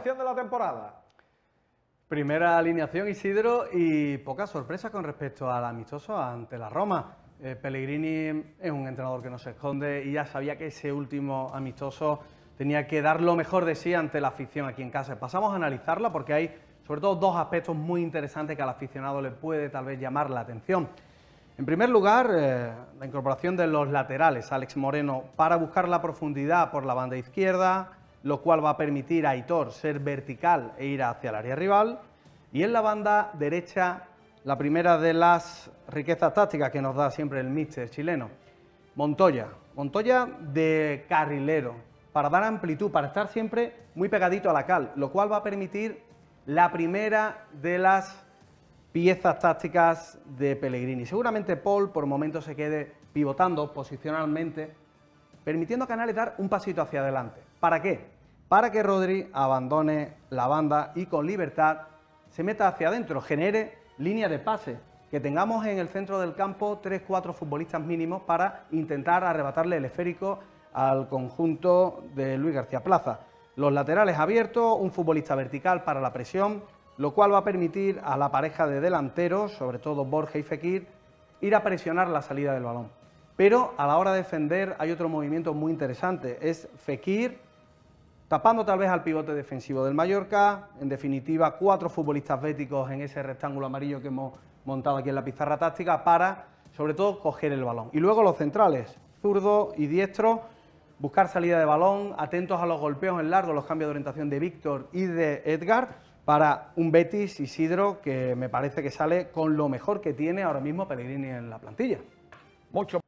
de la temporada. Primera alineación Isidro y poca sorpresa con respecto al amistoso ante la Roma. Eh, Pellegrini es un entrenador que no se esconde y ya sabía que ese último amistoso tenía que dar lo mejor de sí ante la afición aquí en casa. Pasamos a analizarla porque hay sobre todo dos aspectos muy interesantes que al aficionado le puede tal vez llamar la atención. En primer lugar, eh, la incorporación de los laterales, Alex Moreno, para buscar la profundidad por la banda izquierda, lo cual va a permitir a Aitor ser vertical e ir hacia el área rival. Y en la banda derecha, la primera de las riquezas tácticas que nos da siempre el míster chileno, Montoya. Montoya de carrilero, para dar amplitud, para estar siempre muy pegadito a la cal, lo cual va a permitir la primera de las piezas tácticas de Pellegrini. Seguramente Paul por momentos se quede pivotando posicionalmente permitiendo a Canales dar un pasito hacia adelante. ¿Para qué? Para que Rodri abandone la banda y con libertad se meta hacia adentro, genere línea de pase, que tengamos en el centro del campo 3-4 futbolistas mínimos para intentar arrebatarle el esférico al conjunto de Luis García Plaza. Los laterales abiertos, un futbolista vertical para la presión, lo cual va a permitir a la pareja de delanteros, sobre todo Borja y Fekir, ir a presionar la salida del balón. Pero a la hora de defender hay otro movimiento muy interesante, es Fekir tapando tal vez al pivote defensivo del Mallorca, en definitiva cuatro futbolistas béticos en ese rectángulo amarillo que hemos montado aquí en la pizarra táctica para sobre todo coger el balón. Y luego los centrales, zurdo y diestro, buscar salida de balón, atentos a los golpeos en largo, los cambios de orientación de Víctor y de Edgar, para un Betis Isidro que me parece que sale con lo mejor que tiene ahora mismo Pellegrini en la plantilla. Mucho